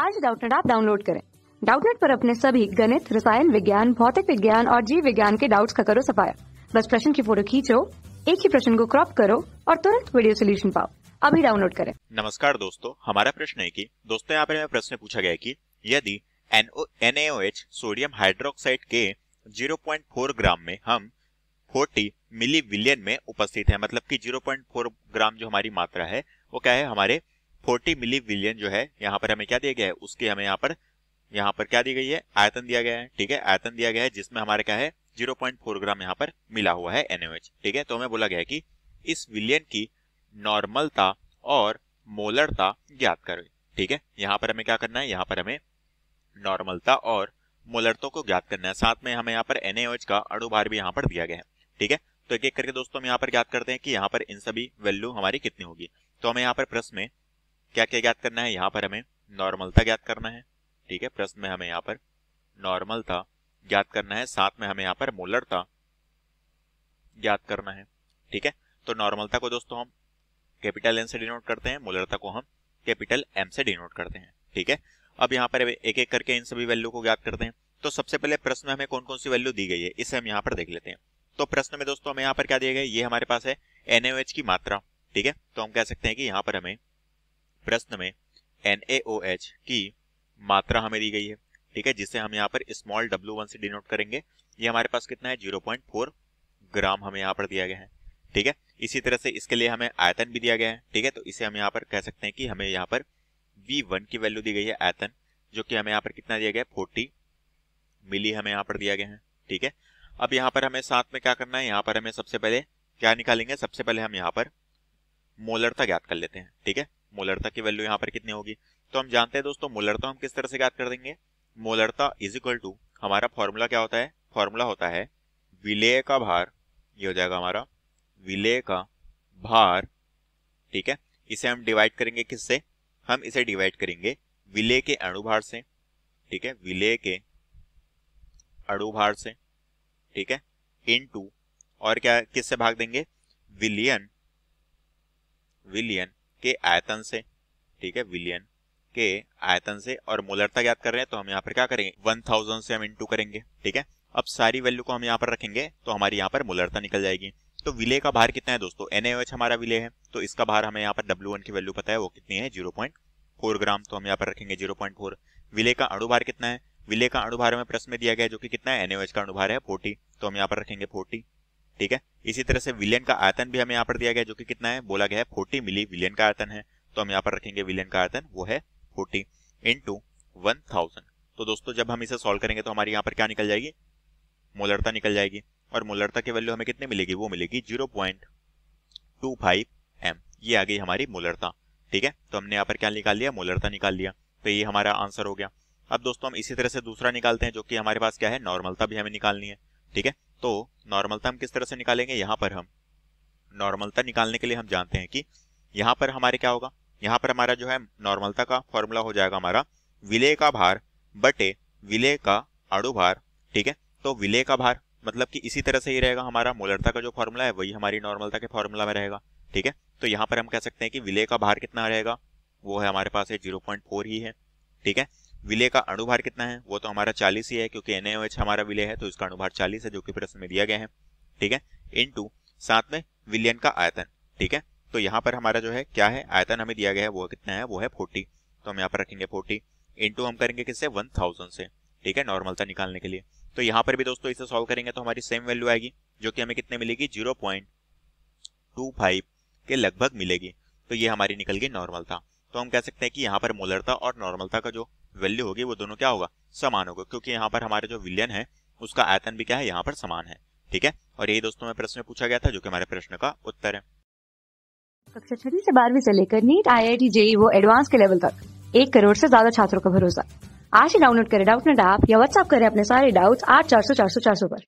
आज डाउटनेट आप डाउनलोड करें डाउटनेट पर अपने सभी गणित रसायन विज्ञान भौतिक विज्ञान और जीव विज्ञान के डाउट्स का करो सफाया बस प्रश्न की फोटो खींचो एक ही प्रश्न को क्रॉप करो और तुरंत वीडियो सोल्यूशन पाओ अभी डाउनलोड करें नमस्कार दोस्तों हमारा प्रश्न है कि दोस्तों यहाँ पर प्रश्न पूछा गया कि यदि NaOH सोडियम हाइड्रोक्साइड के 0.4 ग्राम में हम 40 मिली विलियन में उपस्थित है मतलब कि 0.4 ग्राम जो हमारी मात्रा है वो क्या है हमारे फोर्टी मिली विलियन जो है यहाँ पर हमें क्या दिया गया है उसके हमें यहाँ पर यहाँ पर क्या दी गई है आयतन दिया गया है ठीक है आयतन दिया गया है जिसमें हमारे क्या है 0.4 ग्राम यहाँ पर मिला हुआ है एनओएच ठीक है तो हमें बोला गया है कि इस विलियन की नॉर्मलता और मोलरता ज्ञात करें ठीक है यहाँ पर हमें क्या करना है यहाँ पर हमें नॉर्मलता और मोलरतों को ज्ञात करना है साथ में हमें यहाँ पर एनएच का अणुभार भी यहाँ पर दिया गया है ठीक है तो एक एक करके दोस्तों हम यहाँ पर ज्ञात करते हैं कि यहाँ पर इन सभी वैल्यू हमारी कितनी होगी तो हमें यहाँ पर प्रश्न में क्या क्या ज्ञात करना है यहाँ पर हमें नॉर्मलता ज्ञात करना है ठीक है प्रश्न में हमें यहाँ पर नॉर्मल था ज्ञात करना है साथ में हमें यहाँ पर मोलर था ज्ञात करना है ठीक है तो नॉर्मलता को दोस्तों हम कैपिटल एन से डिनोट करते हैं मोलरता को हम कैपिटल एम से डिनोट करते हैं ठीक है अब यहाँ पर एक एक करके इन सभी वैल्यू को ज्ञात करते हैं तो सबसे पहले प्रश्न में हमें कौन कौन सी वैल्यू दी गई है इसे हम यहाँ पर देख लेते हैं तो प्रश्न में दोस्तों हमें यहाँ पर क्या दिया गया ये हमारे पास है एनएच की मात्रा ठीक है तो हम कह सकते हैं कि यहाँ पर हमें प्रश्न में एन की मात्रा हमें दी गई है ठीक है जिसे हम यहाँ पर स्मॉल डब्ल्यू वन से डिनोट करेंगे ये हमारे पास कितना है जीरो पॉइंट फोर ग्राम हमें यहाँ पर दिया गया है ठीक है इसी तरह से इसके लिए हमें आयतन भी दिया गया है ठीक है तो इसे हम यहाँ पर कह सकते हैं कि हमें यहाँ पर वी की वैल्यू दी गई है आयतन जो कि हमें यहाँ पर कितना दिया गया है फोर्टी मिली हमें यहाँ पर दिया गया है ठीक है अब यहाँ पर हमें साथ में क्या करना है यहाँ पर हमें सबसे पहले क्या निकालेंगे सबसे पहले हम यहाँ पर मोलरता ज्ञात कर लेते हैं ठीक है मोलरता की वैल्यू यहाँ पर कितनी होगी तो हम जानते हैं दोस्तों मोलरता हम किस तरह से याद कर देंगे मोलरता इज इक्वल टू हमारा फॉर्मूला क्या होता है फॉर्मूला होता है विलय का भार ये हो जाएगा हमारा विलय का भार ठीक है इसे हम डिवाइड करेंगे किससे हम इसे डिवाइड करेंगे विलय के अणुभार से ठीक है विलय के अणुभार से ठीक है इन और क्या किससे भाग देंगे विलियन विलियन के आयतन से ठीक है विलियन के आयतन से और मोलरता ज्ञात कर रहे हैं तो हम यहाँ पर क्या करेंगे वन थाउजेंड से हम इंटू करेंगे ठीक है अब सारी वैल्यू को हम यहाँ पर रखेंगे तो हमारी यहाँ पर मोलरता निकल जाएगी तो विले का भार कितना है दोस्तों एनएच हमारा विले है तो इसका भार हमें यहाँ पर डब्ल्यू की वैल्यू पता है वो कितनी है जीरो ग्राम तो हम यहाँ पर रखेंगे जीरो विले का अणुभार कितना है विले का अणुभार हमें प्रश्न में दिया गया जो कि कितना है एनएच का अणुभार है फोर्टी तो हम यहाँ पर रखेंगे फोर्टी ठीक है इसी तरह से विलियन का आयतन भी हमें यहाँ पर दिया गया जो कि कितना है बोला गया है फोर्टी मिली विलियन का आयतन है तो हम यहाँ पर रखेंगे विलियन का आयतन वो है फोर्टी इंटू वन थाउजेंड तो दोस्तों जब हम इसे सॉल्व करेंगे तो हमारे यहाँ पर क्या निकल जाएगी मोलरता निकल जाएगी और मोलरता की वैल्यू हमें कितनी मिलेगी वो मिलेगी zero point two five M ये आ गई हमारी मोलरता ठीक है तो हमने यहाँ पर क्या निकाल लिया मोलरता निकाल लिया तो ये हमारा आंसर हो गया अब दोस्तों हम इसी तरह से दूसरा निकालते हैं जो कि हमारे पास क्या है नॉर्मलता भी हमें निकालनी है ठीक है तो नॉर्मलता हम किस तरह से निकालेंगे यहाँ पर हम नॉर्मलता निकालने के लिए हम जानते हैं कि यहाँ पर हमारे क्या होगा यहाँ पर हमारा जो है नॉर्मलता का फॉर्मूला हो जाएगा हमारा विलय का भार बटे विलय का आड़ू भार ठीक है तो विलय का भार मतलब कि इसी तरह से ही रहेगा हमारा मोलरता का जो फॉर्मूला है वही हमारी नॉर्मलता के फॉर्मूला में रहेगा ठीक है तो यहाँ पर हम कह सकते हैं कि विलय का भार कितना रहेगा वो है हमारे पास है जीरो पॉइंट फोर ही है ठीक है विले का अणुभार कितना है वो तो हमारा चालीस ही है क्योंकि एन हमारा विले है तो इसका अनुभार चालीस है जो कि प्रश्न में दिया गया है ठीक है इन टू साथ में विलियन का आयतन ठीक है तो यहाँ पर हमारा जो है क्या है आयतन हमें दिया गया है वो कितना है वो है फोर्टी तो हम यहाँ पर रखेंगे फोर्टी इंटू हम करेंगे किससे वन से ठीक है नॉर्मलता निकालने के लिए तो यहाँ पर भी दोस्तों इसे सॉल्व करेंगे तो हमारी सेम वैल्यू आएगी जो कि हमें कितने मिलेगी जीरो के लगभग मिलेगी तो ये हमारी निकल गई नॉर्मलता तो हम कह सकते हैं कि यहाँ पर मोलरता और नॉर्मलता का जो वैल्यू होगी वो दोनों क्या होगा समान होगा क्योंकि यहाँ पर हमारे जो विलियन है उसका आयतन भी क्या है यहाँ पर समान है ठीक है और यही दोस्तों में प्रश्न पूछा गया था जो कि हमारे प्रश्न का उत्तर है कक्षा छठी से बारहवीं से लेकर NEET I I T JEE वो एडवांस के लेवल तक एक करोड़ से ज्यादा छात्रों का भरोसा आज ही डाउनलोड करें डाउट नेट ऐप या व्हाट्सअप करें अपने सारे डाउट्स आठ चार सौ चार सौ चार सौ पर